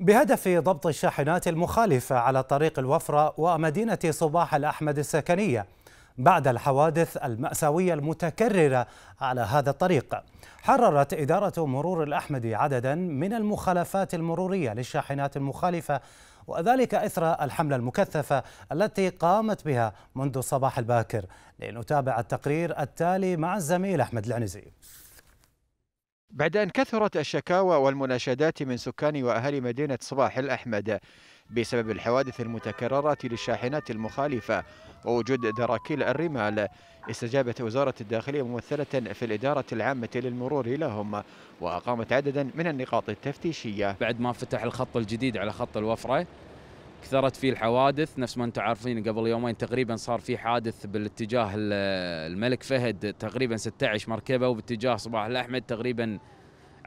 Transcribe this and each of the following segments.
بهدف ضبط الشاحنات المخالفة على طريق الوفرة ومدينة صباح الأحمد السكنية بعد الحوادث المأساوية المتكررة على هذا الطريق حررت إدارة مرور الأحمد عددا من المخالفات المرورية للشاحنات المخالفة وذلك إثر الحملة المكثفة التي قامت بها منذ الصباح الباكر لنتابع التقرير التالي مع الزميل أحمد العنزي بعد أن كثرت الشكاوى والمناشدات من سكان وأهل مدينة صباح الأحمد بسبب الحوادث المتكررة للشاحنات المخالفة ووجود دراكيل الرمال استجابت وزارة الداخلية ممثلة في الإدارة العامة للمرور لهم وأقامت عددا من النقاط التفتيشية بعد ما فتح الخط الجديد على خط الوفرة كثرت فيه الحوادث نفس ما انتم عارفين قبل يومين تقريبا صار في حادث بالاتجاه الملك فهد تقريبا 16 مركبه وباتجاه صباح الاحمد تقريبا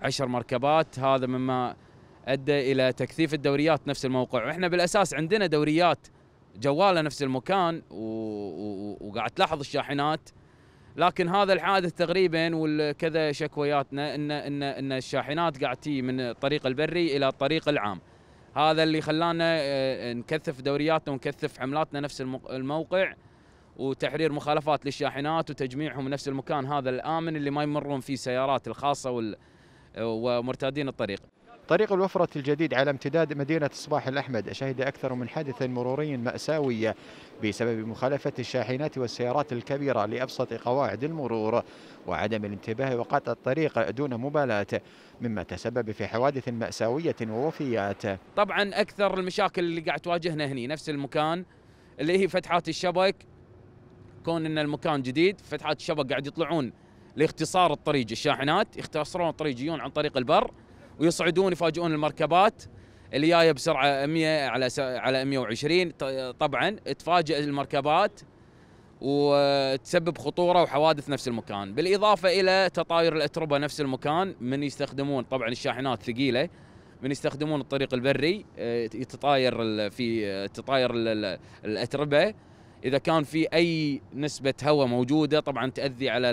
10 مركبات هذا مما ادى الى تكثيف الدوريات نفس الموقع واحنا بالاساس عندنا دوريات جواله نفس المكان وقاعد تلاحظ الشاحنات لكن هذا الحادث تقريبا والكذا شكوياتنا ان ان ان الشاحنات قاعد تي من الطريق البري الى الطريق العام هذا اللي خلانا آه، آه، نكثف دورياتنا ونكثف حملاتنا نفس الموقع وتحرير مخالفات للشاحنات وتجميعهم نفس المكان هذا الامن اللي ما يمرون فيه السيارات الخاصه آه، ومرتادين الطريق طريق الوفرة الجديد على امتداد مدينة صباح الأحمد شهد أكثر من حادث مروري مأساوي بسبب مخالفة الشاحنات والسيارات الكبيرة لأبسط قواعد المرور وعدم الانتباه وقطع الطريق دون مبالاة مما تسبب في حوادث مأساوية ووفيات طبعا أكثر المشاكل اللي قاعد تواجهنا هني نفس المكان اللي هي فتحات الشبك كون ان المكان جديد فتحات الشبك قاعد يطلعون لاختصار الطريق الشاحنات يختصرون الطريق يجون عن طريق البر ويصعدون يفاجئون المركبات اللي جايه بسرعه 100 على على 120 طبعا تفاجئ المركبات وتسبب خطوره وحوادث نفس المكان، بالاضافه الى تطاير الاتربه نفس المكان من يستخدمون طبعا الشاحنات ثقيله من يستخدمون الطريق البري آه، يتطاير في آه، تطاير الاتربه اذا كان في اي نسبه هواء موجوده طبعا تاذي على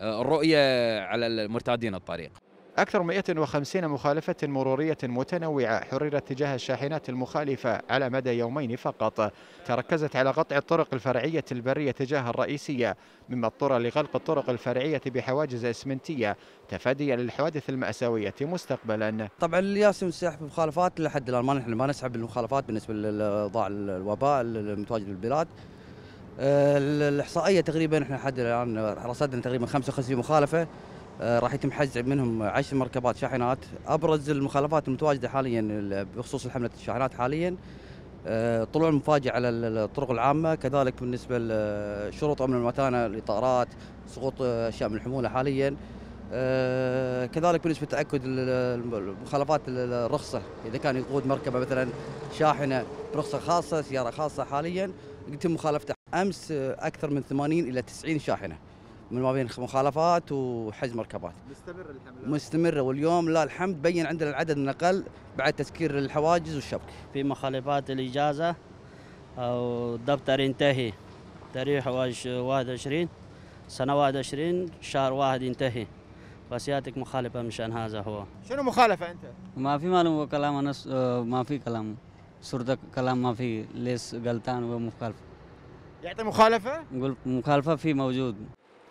آه، الرؤيه على المرتادين الطريق. أكثر من 150 مخالفة مرورية متنوعة حررت تجاه الشاحنات المخالفة على مدى يومين فقط تركزت على قطع الطرق الفرعية البرية تجاه الرئيسية مما اضطر لغلق الطرق الفرعية بحواجز إسمنتية تفاديا للحوادث المأساوية مستقبلا طبعا الياس السياح بمخالفات لحد الآن ما نحن ما نسحب المخالفات بالنسبة لضاع الوباء المتواجد بالبلاد آه، الإحصائية تقريبا احنا لحد الآن رصدنا تقريبا 55 مخالفة آه، راح يتم حجز منهم عشر مركبات شاحنات ابرز المخالفات المتواجده حاليا بخصوص حمله الشاحنات حاليا آه، طلوع المفاجئ على الطرق العامه كذلك بالنسبه لشروط امن المتانه الاطارات سقوط آه، اشياء من الحموله حاليا كذلك بالنسبه لتاكد المخالفات الرخصه اذا كان يقود مركبه مثلا شاحنه برخصه خاصه سياره خاصه حاليا يتم مخالفته امس اكثر من 80 الى 90 شاحنه من ما بين مخالفات وحجز مركبات مستمر الحمله مستمره واليوم لا الحمد بين عندنا العدد من اقل بعد تسكير الحواجز والشبك في مخالفات الاجازه او الدفتر ينتهي تاريخ 21 سنه 21 شهر واحد ينتهي فسيادتك مخالفه مشان هذا هو شنو مخالفه انت؟ ما في معلومه كلام انا آه، ما في كلام صرت كلام ما في ليس غلطان ومخالفه يعطي مخالفه؟ مخالفه في موجود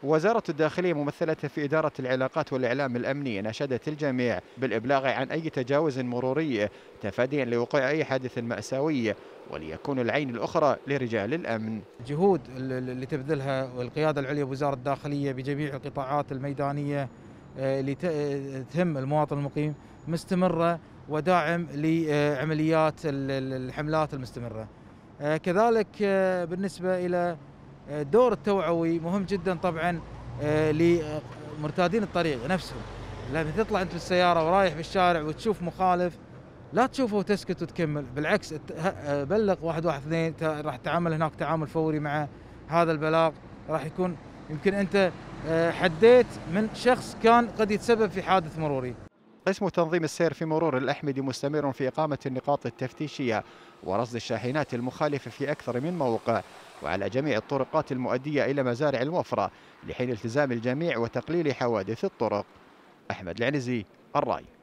وزارة الداخلية ممثلة في إدارة العلاقات والإعلام الأمني نشدت الجميع بالإبلاغ عن أي تجاوز مروري تفاديا لوقوع أي حادث مأساوي وليكون العين الأخرى لرجال الأمن الجهود اللي تبذلها القيادة العليا بوزارة الداخلية بجميع القطاعات الميدانية آه، اللي آه، تهم المواطن المقيم مستمرة وداعم لعمليات الحملات المستمرة آه، كذلك بالنسبة إلى دور التوعوي مهم جدا طبعا آه، لمرتادين الطريق نفسهم لما تطلع انت بالسياره ورايح بالشارع وتشوف مخالف لا تشوفه وتسكت وتكمل بالعكس آه، بلغ واحد واحد اثنين راح تعامل هناك تعامل فوري مع هذا البلاغ راح يكون يمكن انت آه، حديت من شخص كان قد يتسبب في حادث مروري قسم تنظيم السير في مرور الأحمدي مستمر في إقامة النقاط التفتيشية ورصد الشاحنات المخالفة في أكثر من موقع وعلى جميع الطرقات المؤدية إلى مزارع الوفرة لحين التزام الجميع وتقليل حوادث الطرق أحمد العنزي الرأي